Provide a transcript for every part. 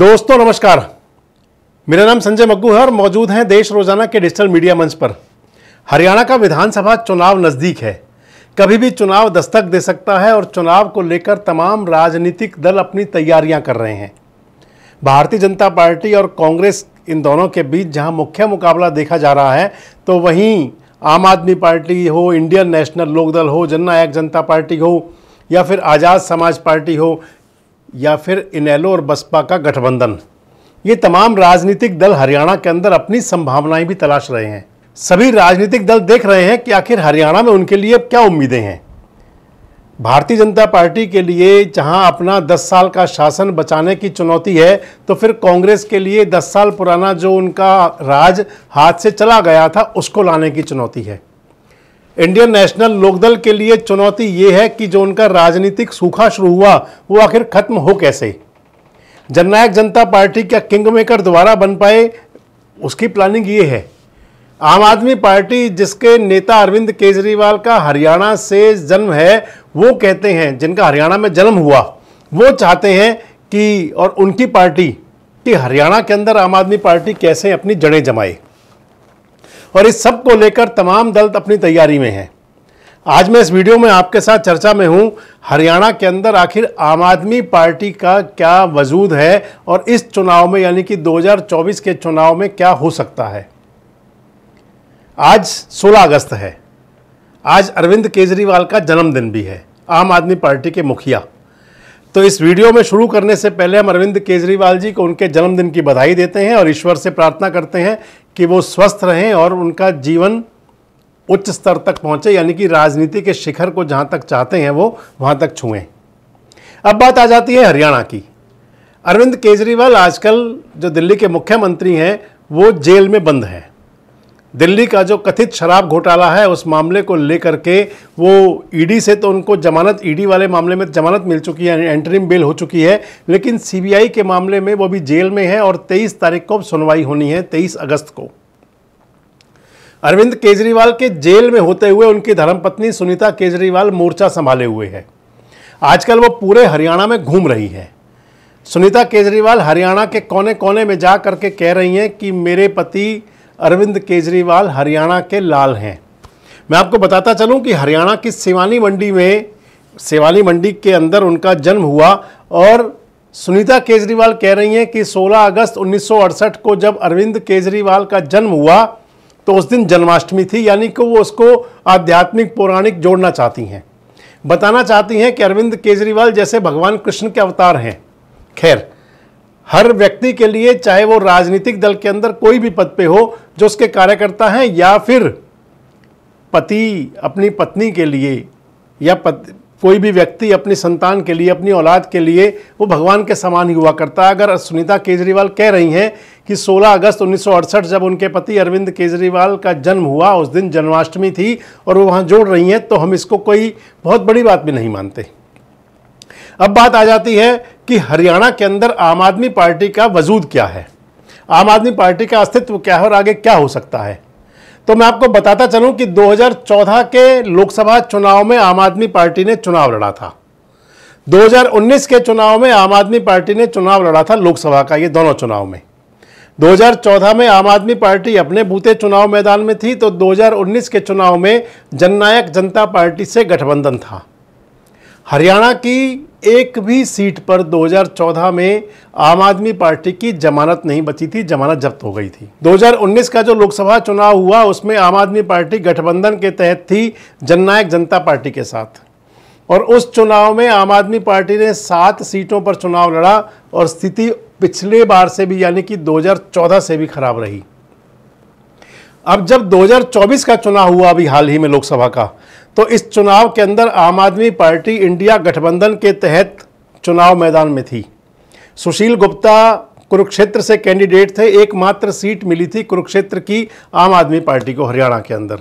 दोस्तों नमस्कार मेरा नाम संजय मग्गू है और मौजूद हैं देश रोजाना के डिजिटल मीडिया मंच पर हरियाणा का विधानसभा चुनाव नज़दीक है कभी भी चुनाव दस्तक दे सकता है और चुनाव को लेकर तमाम राजनीतिक दल अपनी तैयारियां कर रहे हैं भारतीय जनता पार्टी और कांग्रेस इन दोनों के बीच जहां मुख्य मुकाबला देखा जा रहा है तो वहीं आम आदमी पार्टी हो इंडियन नेशनल लोकदल हो जननायक जनता पार्टी हो या फिर आज़ाद समाज पार्टी हो या फिर इनेलो और बसपा का गठबंधन ये तमाम राजनीतिक दल हरियाणा के अंदर अपनी संभावनाएं भी तलाश रहे हैं सभी राजनीतिक दल देख रहे हैं कि आखिर हरियाणा में उनके लिए क्या उम्मीदें हैं भारतीय जनता पार्टी के लिए जहां अपना 10 साल का शासन बचाने की चुनौती है तो फिर कांग्रेस के लिए 10 साल पुराना जो उनका राज हाथ से चला गया था उसको लाने की चुनौती है इंडियन नेशनल लोकदल के लिए चुनौती ये है कि जो उनका राजनीतिक सूखा शुरू हुआ वो आखिर खत्म हो कैसे जननायक जनता पार्टी क्या किंग मेकर दोबारा बन पाए उसकी प्लानिंग ये है आम आदमी पार्टी जिसके नेता अरविंद केजरीवाल का हरियाणा से जन्म है वो कहते हैं जिनका हरियाणा में जन्म हुआ वो चाहते हैं कि और उनकी पार्टी कि हरियाणा के अंदर आम आदमी पार्टी कैसे अपनी जड़ें जमाए और इस सब को लेकर तमाम दल अपनी तैयारी में हैं आज मैं इस वीडियो में आपके साथ चर्चा में हूं हरियाणा के अंदर आखिर आम आदमी पार्टी का क्या वजूद है और इस चुनाव में यानी कि 2024 के चुनाव में क्या हो सकता है आज 16 अगस्त है आज अरविंद केजरीवाल का जन्मदिन भी है आम आदमी पार्टी के मुखिया तो इस वीडियो में शुरू करने से पहले हम अरविंद केजरीवाल जी को उनके जन्मदिन की बधाई देते हैं और ईश्वर से प्रार्थना करते हैं कि वो स्वस्थ रहें और उनका जीवन उच्च स्तर तक पहुंचे यानी कि राजनीति के शिखर को जहां तक चाहते हैं वो वहां तक छुएं अब बात आ जाती है हरियाणा की अरविंद केजरीवाल आजकल जो दिल्ली के मुख्यमंत्री हैं वो जेल में बंद हैं दिल्ली का जो कथित शराब घोटाला है उस मामले को लेकर के वो ईडी e से तो उनको जमानत ईडी e वाले मामले में जमानत मिल चुकी है एंट्रीम बेल हो चुकी है लेकिन सीबीआई के मामले में वो भी जेल में है और 23 तारीख को सुनवाई होनी है 23 अगस्त को अरविंद केजरीवाल के जेल में होते हुए उनकी धर्मपत्नी सुनीता केजरीवाल मोर्चा संभाले हुए है आजकल वो पूरे हरियाणा में घूम रही है सुनीता केजरीवाल हरियाणा के कोने कोने में जा करके कह रही हैं कि मेरे पति अरविंद केजरीवाल हरियाणा के लाल हैं मैं आपको बताता चलूं कि हरियाणा की सिवानी मंडी में सिवानी मंडी के अंदर उनका जन्म हुआ और सुनीता केजरीवाल कह रही हैं कि 16 अगस्त उन्नीस को जब अरविंद केजरीवाल का जन्म हुआ तो उस दिन जन्माष्टमी थी यानी कि वो उसको आध्यात्मिक पौराणिक जोड़ना चाहती हैं बताना चाहती हैं कि अरविंद केजरीवाल जैसे भगवान कृष्ण के अवतार हैं खैर हर व्यक्ति के लिए चाहे वो राजनीतिक दल के अंदर कोई भी पद पे हो जो उसके कार्यकर्ता हैं या फिर पति अपनी पत्नी के लिए या पत, कोई भी व्यक्ति अपनी संतान के लिए अपनी औलाद के लिए वो भगवान के समान ही हुआ करता है अगर सुनीता केजरीवाल कह रही हैं कि 16 अगस्त उन्नीस जब उनके पति अरविंद केजरीवाल का जन्म हुआ उस दिन जन्माष्टमी थी और वो वहाँ जोड़ रही हैं तो हम इसको कोई बहुत बड़ी बात भी नहीं मानते अब बात आ जाती है कि हरियाणा के अंदर आम आदमी पार्टी का वजूद क्या है आम आदमी पार्टी का अस्तित्व क्या है और आगे क्या हो सकता है तो मैं आपको बताता चलूं कि 2014 के लोकसभा चुनाव में आम आदमी पार्टी ने चुनाव लड़ा था 2019 के चुनाव में आम आदमी पार्टी ने चुनाव लड़ा था लोकसभा का ये दोनों चुनाव में 2014 में आम आदमी पार्टी अपने बूते चुनाव मैदान में थी तो 2019 के चुनाव में जननायक जनता पार्टी से गठबंधन था हरियाणा की एक भी सीट पर 2014 में आम आदमी पार्टी की जमानत नहीं बची थी जमानत जब्त हो गई थी 2019 का जो लोकसभा चुनाव हुआ उसमें आम आदमी पार्टी गठबंधन के तहत थी जननायक जनता पार्टी के साथ और उस चुनाव में आम आदमी पार्टी ने सात सीटों पर चुनाव लड़ा और स्थिति पिछले बार से भी यानी कि 2014 से भी खराब रही अब जब 2024 का चुनाव हुआ अभी हाल ही में लोकसभा का तो इस चुनाव के अंदर आम आदमी पार्टी इंडिया गठबंधन के तहत चुनाव मैदान में थी सुशील गुप्ता कुरुक्षेत्र से कैंडिडेट थे एकमात्र सीट मिली थी कुरुक्षेत्र की आम आदमी पार्टी को हरियाणा के अंदर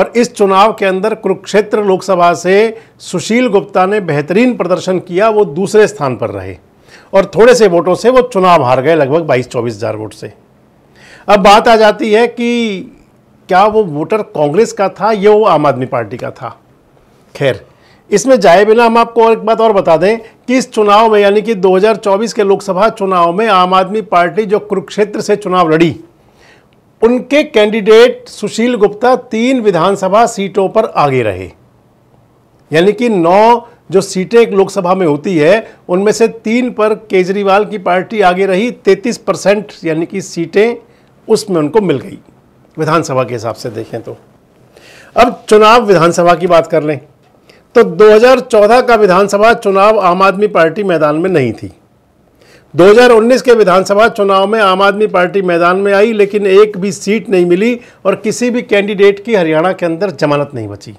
और इस चुनाव के अंदर कुरुक्षेत्र लोकसभा से सुशील गुप्ता ने बेहतरीन प्रदर्शन किया वो दूसरे स्थान पर रहे और थोड़े से वोटों से वो चुनाव हार गए लगभग बाईस चौबीस हज़ार वोट से अब बात आ जाती है कि क्या वो वोटर कांग्रेस का था या वो आम आदमी पार्टी का था खैर इसमें जाए बिना हम आपको और एक बात और बता दें कि इस चुनाव में यानी कि 2024 के लोकसभा चुनाव में आम आदमी पार्टी जो कुरुक्षेत्र से चुनाव लड़ी उनके कैंडिडेट सुशील गुप्ता तीन विधानसभा सीटों पर आगे रहे यानी कि नौ जो सीटें एक लोकसभा में होती है उनमें से तीन पर केजरीवाल की पार्टी आगे रही 33 परसेंट यानी कि सीटें उसमें उनको मिल गई विधानसभा के हिसाब से देखें तो अब चुनाव विधानसभा की बात कर लें तो 2014 का विधानसभा चुनाव आम आदमी पार्टी मैदान में नहीं थी 2019 के विधानसभा चुनाव में आम आदमी पार्टी मैदान में आई लेकिन एक भी सीट नहीं मिली और किसी भी कैंडिडेट की हरियाणा के अंदर जमानत नहीं बची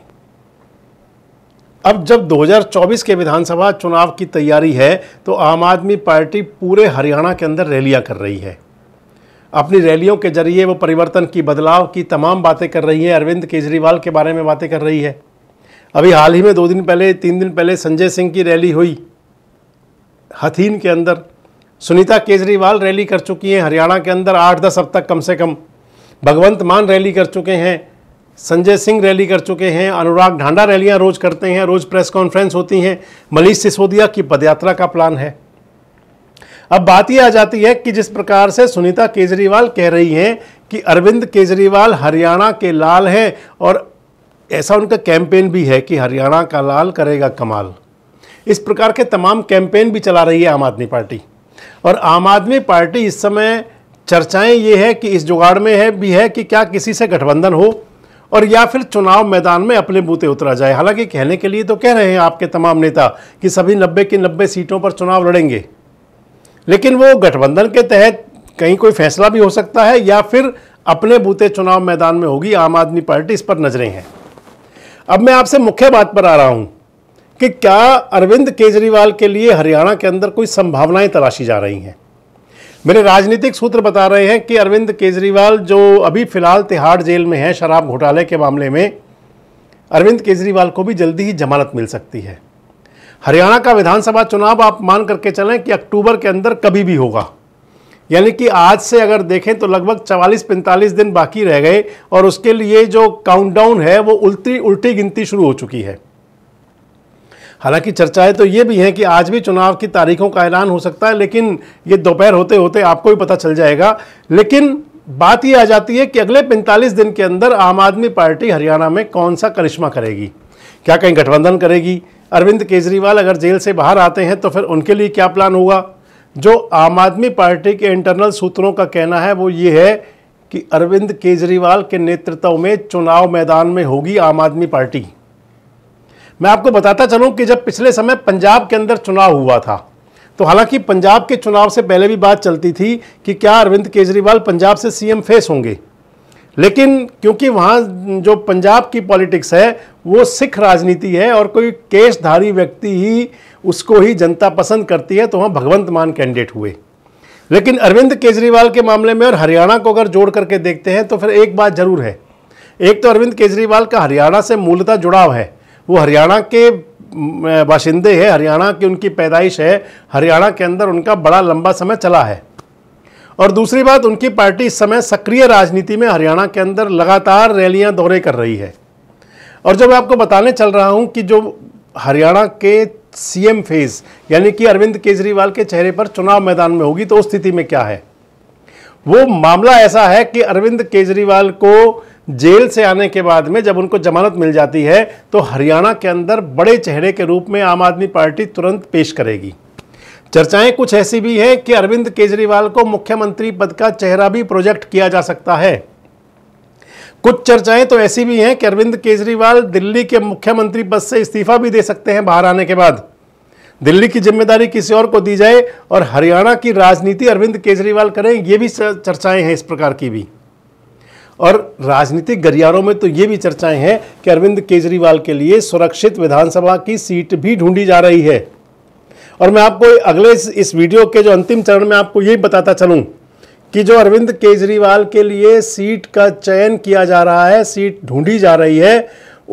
अब जब 2024 के विधानसभा चुनाव की तैयारी है तो आम आदमी पार्टी पूरे हरियाणा के अंदर रैलियां कर रही है अपनी रैलियों के जरिए वो परिवर्तन की बदलाव की तमाम बातें कर रही है अरविंद केजरीवाल के बारे में बातें कर रही है अभी हाल ही में दो दिन पहले तीन दिन पहले संजय सिंह की रैली हुई हथीन के अंदर सुनीता केजरीवाल रैली कर चुकी हैं हरियाणा के अंदर आठ दस अब तक कम से कम भगवंत मान रैली कर चुके हैं संजय सिंह रैली कर चुके हैं अनुराग ढांडा रैलियां रोज़ करते हैं रोज़ प्रेस कॉन्फ्रेंस होती हैं मनीष सिसोदिया की पदयात्रा का प्लान है अब बात यह आ जाती है कि जिस प्रकार से सुनीता केजरीवाल कह रही हैं कि अरविंद केजरीवाल हरियाणा के लाल हैं और ऐसा उनका कैंपेन भी है कि हरियाणा का लाल करेगा कमाल इस प्रकार के तमाम कैंपेन भी चला रही है आम आदमी पार्टी और आम आदमी पार्टी इस समय चर्चाएं ये है कि इस जुगाड़ में है भी है कि क्या किसी से गठबंधन हो और या फिर चुनाव मैदान में अपने बूते उतरा जाए हालांकि कहने के लिए तो कह रहे हैं आपके तमाम नेता कि सभी नब्बे की नब्बे सीटों पर चुनाव लड़ेंगे लेकिन वो गठबंधन के तहत कहीं कोई फैसला भी हो सकता है या फिर अपने बूते चुनाव मैदान में होगी आम आदमी पार्टी इस पर नजरें हैं अब मैं आपसे मुख्य बात पर आ रहा हूं कि क्या अरविंद केजरीवाल के लिए हरियाणा के अंदर कोई संभावनाएं तलाशी जा रही हैं मेरे राजनीतिक सूत्र बता रहे हैं कि अरविंद केजरीवाल जो अभी फिलहाल तिहाड़ जेल में है शराब घोटाले के मामले में अरविंद केजरीवाल को भी जल्दी ही जमानत मिल सकती है हरियाणा का विधानसभा चुनाव आप मान करके चलें कि अक्टूबर के अंदर कभी भी होगा यानी कि आज से अगर देखें तो लगभग 44-45 दिन बाकी रह गए और उसके लिए जो काउंटडाउन है वो उल्टी उल्टी गिनती शुरू हो चुकी है हालांकि चर्चाएं तो ये भी हैं कि आज भी चुनाव की तारीखों का ऐलान हो सकता है लेकिन ये दोपहर होते होते आपको भी पता चल जाएगा लेकिन बात ये आ जाती है कि अगले 45 दिन के अंदर आम आदमी पार्टी हरियाणा में कौन सा करिश्मा करेगी क्या कहीं गठबंधन करेगी अरविंद केजरीवाल अगर जेल से बाहर आते हैं तो फिर उनके लिए क्या प्लान होगा जो आम आदमी पार्टी के इंटरनल सूत्रों का कहना है वो ये है कि अरविंद केजरीवाल के नेतृत्व में चुनाव मैदान में होगी आम आदमी पार्टी मैं आपको बताता चलूं कि जब पिछले समय पंजाब के अंदर चुनाव हुआ था तो हालांकि पंजाब के चुनाव से पहले भी बात चलती थी कि क्या अरविंद केजरीवाल पंजाब से सीएम फेस होंगे लेकिन क्योंकि वहां जो पंजाब की पॉलिटिक्स है वो सिख राजनीति है और कोई केशधारी व्यक्ति ही उसको ही जनता पसंद करती है तो वहाँ भगवंत मान कैंडिडेट हुए लेकिन अरविंद केजरीवाल के मामले में और हरियाणा को अगर जोड़ करके देखते हैं तो फिर एक बात ज़रूर है एक तो अरविंद केजरीवाल का हरियाणा से मूलतः जुड़ाव है वो हरियाणा के बाशिंदे हैं हरियाणा की उनकी पैदाइश है हरियाणा के अंदर उनका बड़ा लंबा समय चला है और दूसरी बात उनकी पार्टी इस समय सक्रिय राजनीति में हरियाणा के अंदर लगातार रैलियां दौरे कर रही है और जब मैं आपको बताने चल रहा हूं कि जो हरियाणा के सीएम फेज यानी कि अरविंद केजरीवाल के चेहरे पर चुनाव मैदान में होगी तो उस स्थिति में क्या है वो मामला ऐसा है कि अरविंद केजरीवाल को जेल से आने के बाद में जब उनको जमानत मिल जाती है तो हरियाणा के अंदर बड़े चेहरे के रूप में आम आदमी पार्टी तुरंत पेश करेगी चर्चाएं कुछ ऐसी भी हैं कि अरविंद केजरीवाल को मुख्यमंत्री पद का चेहरा भी प्रोजेक्ट किया जा सकता है कुछ चर्चाएं तो ऐसी भी हैं कि अरविंद केजरीवाल दिल्ली के मुख्यमंत्री पद से इस्तीफा भी दे सकते हैं बाहर आने के बाद दिल्ली की जिम्मेदारी किसी और को दी जाए और हरियाणा की राजनीति अरविंद केजरीवाल करें ये भी चर्चाएं हैं इस प्रकार की भी और राजनीतिक गलियारों में तो ये भी चर्चाएं हैं कि अरविंद केजरीवाल के लिए सुरक्षित विधानसभा की सीट भी ढूंढी जा रही है और मैं आपको अगले इस वीडियो के जो अंतिम चरण में आपको ये बताता चलूँ कि जो अरविंद केजरीवाल के लिए सीट का चयन किया जा रहा है सीट ढूंढी जा रही है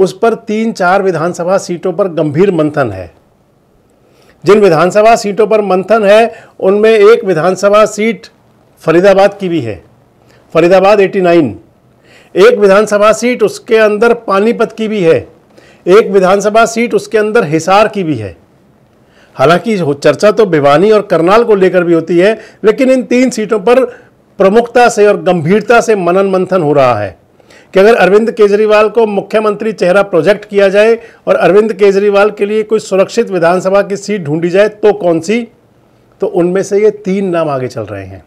उस पर तीन चार विधानसभा सीटों पर गंभीर मंथन है जिन विधानसभा सीटों पर मंथन है उनमें एक विधानसभा सीट फरीदाबाद की भी है फरीदाबाद 89 एक विधानसभा सीट उसके अंदर पानीपत की भी है एक विधानसभा सीट उसके अंदर हिसार की भी है हालांकि चर्चा तो भिवानी और करनाल को लेकर भी होती है लेकिन इन तीन सीटों पर प्रमुखता से और गंभीरता से मनन मंथन हो रहा है कि अगर अरविंद केजरीवाल को मुख्यमंत्री चेहरा प्रोजेक्ट किया जाए और अरविंद केजरीवाल के लिए कोई सुरक्षित विधानसभा की सीट ढूंढी जाए तो कौन सी तो उनमें से ये तीन नाम आगे चल रहे हैं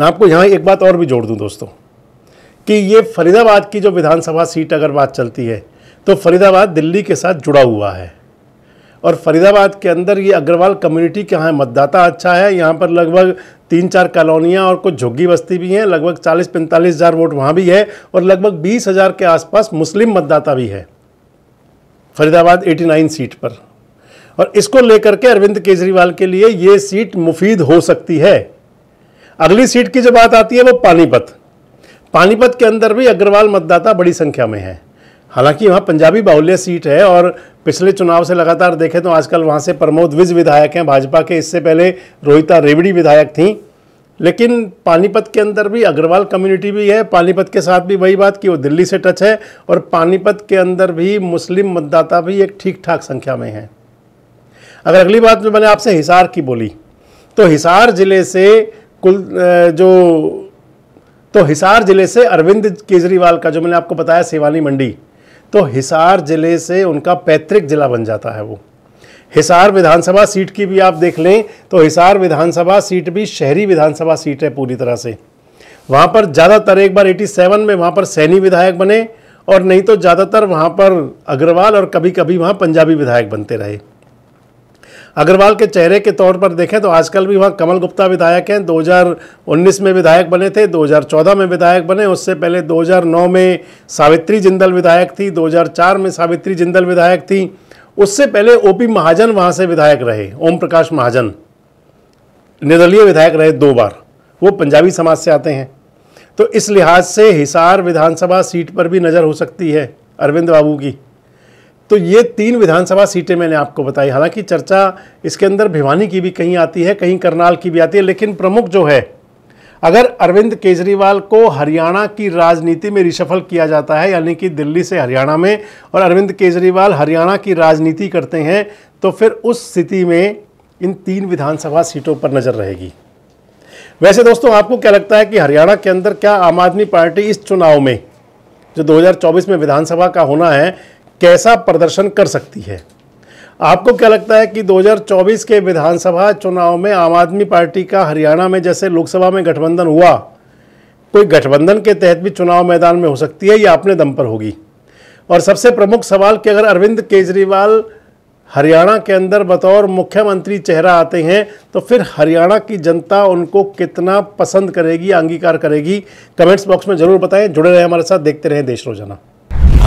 मैं आपको यहाँ एक बात और भी जोड़ दूँ दोस्तों कि ये फरीदाबाद की जो विधानसभा सीट अगर बात चलती है तो फरीदाबाद दिल्ली के साथ जुड़ा हुआ है और फरीदाबाद के अंदर ये अग्रवाल कम्युनिटी के यहाँ मतदाता अच्छा है यहाँ पर लगभग तीन चार कॉलोनियाँ और कुछ झुग्गी बस्ती भी हैं लगभग चालीस पैंतालीस हज़ार वोट वहाँ भी है और लगभग बीस हज़ार के आसपास मुस्लिम मतदाता भी है फरीदाबाद 89 सीट पर और इसको लेकर के अरविंद केजरीवाल के लिए ये सीट मुफीद हो सकती है अगली सीट की जो बात आती है वो पानीपत पानीपत के अंदर भी अग्रवाल मतदाता बड़ी संख्या में है हालांकि वहाँ पंजाबी बाहुल्य सीट है और पिछले चुनाव से लगातार देखें तो आजकल वहाँ से प्रमोद विज विधायक हैं भाजपा के इससे पहले रोहिता रेवड़ी विधायक थीं लेकिन पानीपत के अंदर भी अग्रवाल कम्युनिटी भी है पानीपत के साथ भी वही बात कि वो दिल्ली से टच है और पानीपत के अंदर भी मुस्लिम मतदाता भी एक ठीक ठाक संख्या में है अगर अगली बात जो मैंने आपसे हिसार की बोली तो हिसार ज़िले से कुल जो तो हिसार ज़िले से अरविंद केजरीवाल का जो मैंने आपको बताया सेवानी मंडी तो हिसार ज़िले से उनका पैतृक ज़िला बन जाता है वो हिसार विधानसभा सीट की भी आप देख लें तो हिसार विधानसभा सीट भी शहरी विधानसभा सीट है पूरी तरह से वहाँ पर ज़्यादातर एक बार 87 में वहाँ पर सैनी विधायक बने और नहीं तो ज़्यादातर वहाँ पर अग्रवाल और कभी कभी वहाँ पंजाबी विधायक बनते रहे अग्रवाल के चेहरे के तौर पर देखें तो आजकल भी वहाँ कमल गुप्ता विधायक हैं 2019 में विधायक बने थे 2014 में विधायक बने उससे पहले 2009 में सावित्री जिंदल विधायक थी 2004 में सावित्री जिंदल विधायक थी उससे पहले ओपी महाजन वहाँ से विधायक रहे ओम प्रकाश महाजन निर्दलीय विधायक रहे दो बार वो पंजाबी समाज से आते हैं तो इस लिहाज से हिसार विधानसभा सीट पर भी नज़र हो सकती है अरविंद बाबू की तो ये तीन विधानसभा सीटें मैंने आपको बताई हालांकि चर्चा इसके अंदर भिवानी की भी कहीं आती है कहीं करनाल की भी आती है लेकिन प्रमुख जो है अगर अरविंद केजरीवाल को हरियाणा की राजनीति में रिशफल किया जाता है यानी कि दिल्ली से हरियाणा में और अरविंद केजरीवाल हरियाणा की राजनीति करते हैं तो फिर उस स्थिति में इन तीन विधानसभा सीटों पर नज़र रहेगी वैसे दोस्तों आपको क्या लगता है कि हरियाणा के अंदर क्या आम आदमी पार्टी इस चुनाव में जो 2024 में विधानसभा का होना है कैसा प्रदर्शन कर सकती है आपको क्या लगता है कि 2024 के विधानसभा चुनाव में आम आदमी पार्टी का हरियाणा में जैसे लोकसभा में गठबंधन हुआ कोई गठबंधन के तहत भी चुनाव मैदान में हो सकती है या अपने दम पर होगी और सबसे प्रमुख सवाल कि अगर अरविंद केजरीवाल हरियाणा के अंदर बतौर मुख्यमंत्री चेहरा आते हैं तो फिर हरियाणा की जनता उनको कितना पसंद करेगी अंगीकार करेगी कमेंट्स बॉक्स में ज़रूर बताएं जुड़े रहें हमारे साथ देखते रहें देश रोजाना